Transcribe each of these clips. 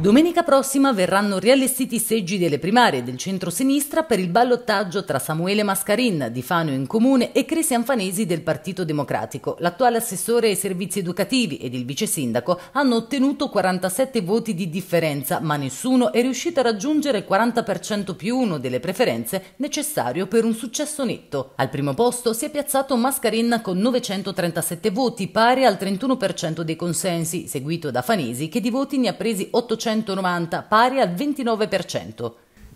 Domenica prossima verranno riallestiti i seggi delle primarie del centro-sinistra per il ballottaggio tra Samuele Mascarin di Fano in Comune e Cristian Fanesi del Partito Democratico. L'attuale assessore ai servizi educativi ed il vice sindaco hanno ottenuto 47 voti di differenza, ma nessuno è riuscito a raggiungere il 40% più uno delle preferenze necessario per un successo netto. Al primo posto si è piazzato Mascarin con 937 voti, pari al 31% dei consensi, seguito da Fanesi che di voti ne ha presi 800 490 pari al 29%.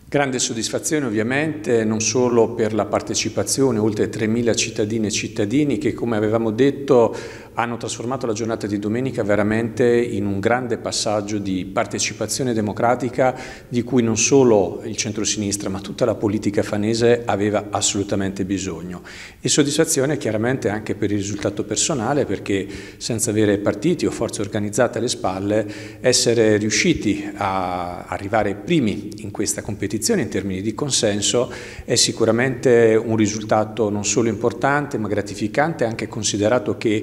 Grande soddisfazione ovviamente non solo per la partecipazione, oltre 3.000 cittadine e cittadini che come avevamo detto hanno trasformato la giornata di domenica veramente in un grande passaggio di partecipazione democratica di cui non solo il centrosinistra ma tutta la politica fanese aveva assolutamente bisogno e soddisfazione chiaramente anche per il risultato personale perché senza avere partiti o forze organizzate alle spalle essere riusciti a arrivare primi in questa competizione in termini di consenso è sicuramente un risultato non solo importante ma gratificante anche considerato che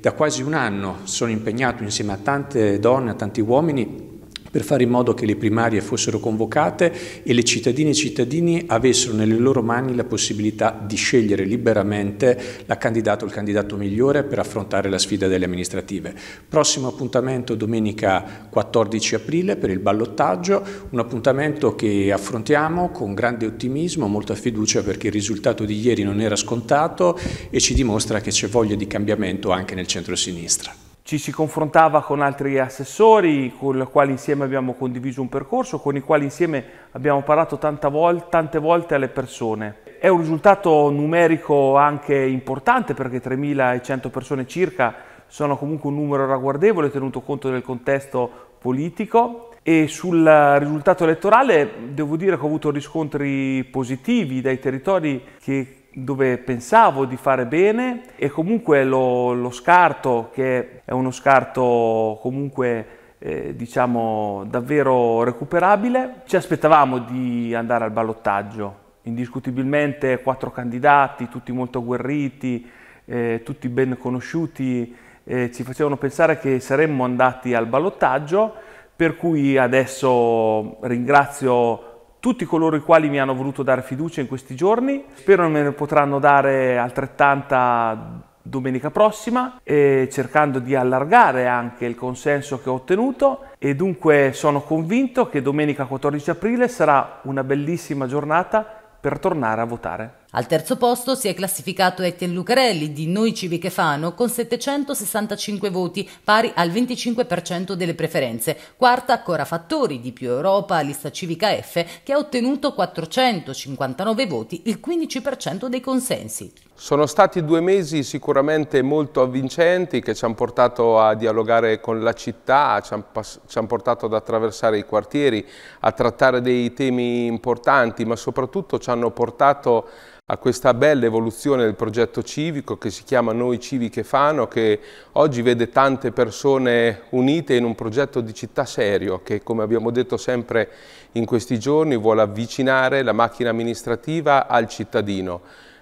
da quasi un anno sono impegnato insieme a tante donne, a tanti uomini per fare in modo che le primarie fossero convocate e le cittadine e i cittadini avessero nelle loro mani la possibilità di scegliere liberamente la candidata o il candidato migliore per affrontare la sfida delle amministrative. Prossimo appuntamento domenica 14 aprile per il ballottaggio, un appuntamento che affrontiamo con grande ottimismo, molta fiducia perché il risultato di ieri non era scontato e ci dimostra che c'è voglia di cambiamento anche nel centro-sinistra ci si confrontava con altri assessori con i quali insieme abbiamo condiviso un percorso, con i quali insieme abbiamo parlato vol tante volte alle persone. È un risultato numerico anche importante perché 3.100 persone circa sono comunque un numero ragguardevole tenuto conto del contesto politico e sul risultato elettorale devo dire che ho avuto riscontri positivi dai territori che dove pensavo di fare bene e comunque lo, lo scarto, che è uno scarto comunque eh, diciamo davvero recuperabile, ci aspettavamo di andare al ballottaggio. Indiscutibilmente quattro candidati, tutti molto agguerriti, eh, tutti ben conosciuti, eh, ci facevano pensare che saremmo andati al ballottaggio, per cui adesso ringrazio tutti coloro i quali mi hanno voluto dare fiducia in questi giorni. Spero me ne potranno dare altrettanta domenica prossima, cercando di allargare anche il consenso che ho ottenuto e dunque sono convinto che domenica 14 aprile sarà una bellissima giornata per tornare a votare. Al terzo posto si è classificato Etienne Lucarelli di Noi Civiche Fano con 765 voti, pari al 25% delle preferenze. Quarta ancora Fattori di Più Europa, lista civica F, che ha ottenuto 459 voti, il 15% dei consensi. Sono stati due mesi sicuramente molto avvincenti che ci hanno portato a dialogare con la città, ci hanno, ci hanno portato ad attraversare i quartieri, a trattare dei temi importanti, ma soprattutto ci hanno portato a questa bella evoluzione del progetto civico che si chiama Noi Civi che Fano, che oggi vede tante persone unite in un progetto di città serio che, come abbiamo detto sempre in questi giorni, vuole avvicinare la macchina amministrativa al cittadino.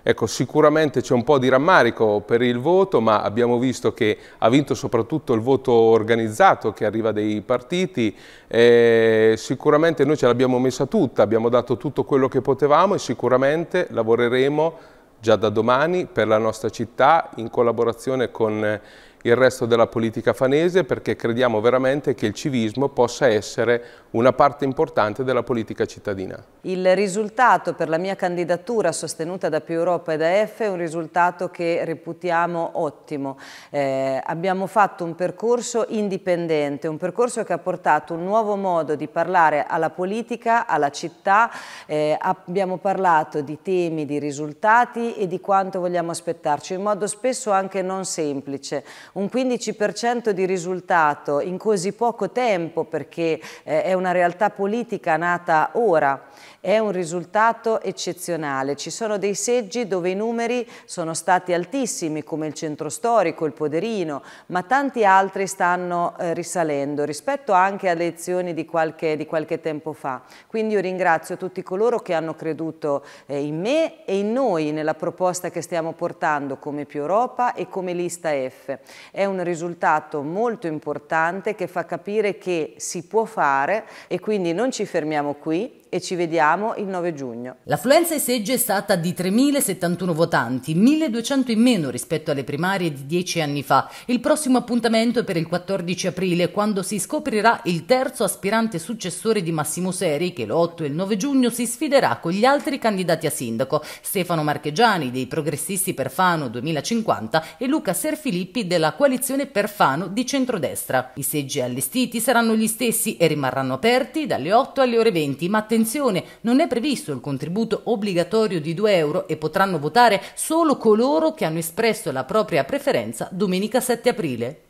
Ecco, sicuramente c'è un po' di rammarico per il voto, ma abbiamo visto che ha vinto soprattutto il voto organizzato che arriva dai partiti. Eh, sicuramente noi ce l'abbiamo messa tutta, abbiamo dato tutto quello che potevamo e sicuramente lavoreremo già da domani per la nostra città in collaborazione con il resto della politica fanese perché crediamo veramente che il civismo possa essere una parte importante della politica cittadina. Il risultato per la mia candidatura sostenuta da Più Europa e da EFE è un risultato che reputiamo ottimo. Eh, abbiamo fatto un percorso indipendente, un percorso che ha portato un nuovo modo di parlare alla politica, alla città, eh, abbiamo parlato di temi, di risultati e di quanto vogliamo aspettarci, in modo spesso anche non semplice. Un 15% di risultato in così poco tempo, perché eh, è una realtà politica nata ora. È un risultato eccezionale. Ci sono dei seggi dove i numeri sono stati altissimi, come il centro storico, il Poderino, ma tanti altri stanno eh, risalendo rispetto anche alle elezioni di qualche, di qualche, tempo fa. Quindi io ringrazio tutti coloro che hanno creduto eh, in me e in noi, nella proposta che stiamo portando come Più Europa e come Lista F. È un risultato molto importante che fa capire che si può fare e quindi non ci fermiamo qui e ci vediamo votiamo il 9 giugno. L'affluenza ai seggi è stata di 3.071 votanti, 1.200 in meno rispetto alle primarie di dieci anni fa. Il prossimo appuntamento è per il 14 aprile, quando si scoprirà il terzo aspirante successore di Massimo Seri, che l'8 e il 9 giugno si sfiderà con gli altri candidati a sindaco, Stefano Marchegiani dei Progressisti per Fano 2050 e Luca Serfilippi della coalizione per Fano di centrodestra. I seggi allestiti saranno gli stessi e rimarranno aperti dalle 8 alle ore 20, ma attenzione, non è previsto il contributo obbligatorio di 2 euro e potranno votare solo coloro che hanno espresso la propria preferenza domenica 7 aprile.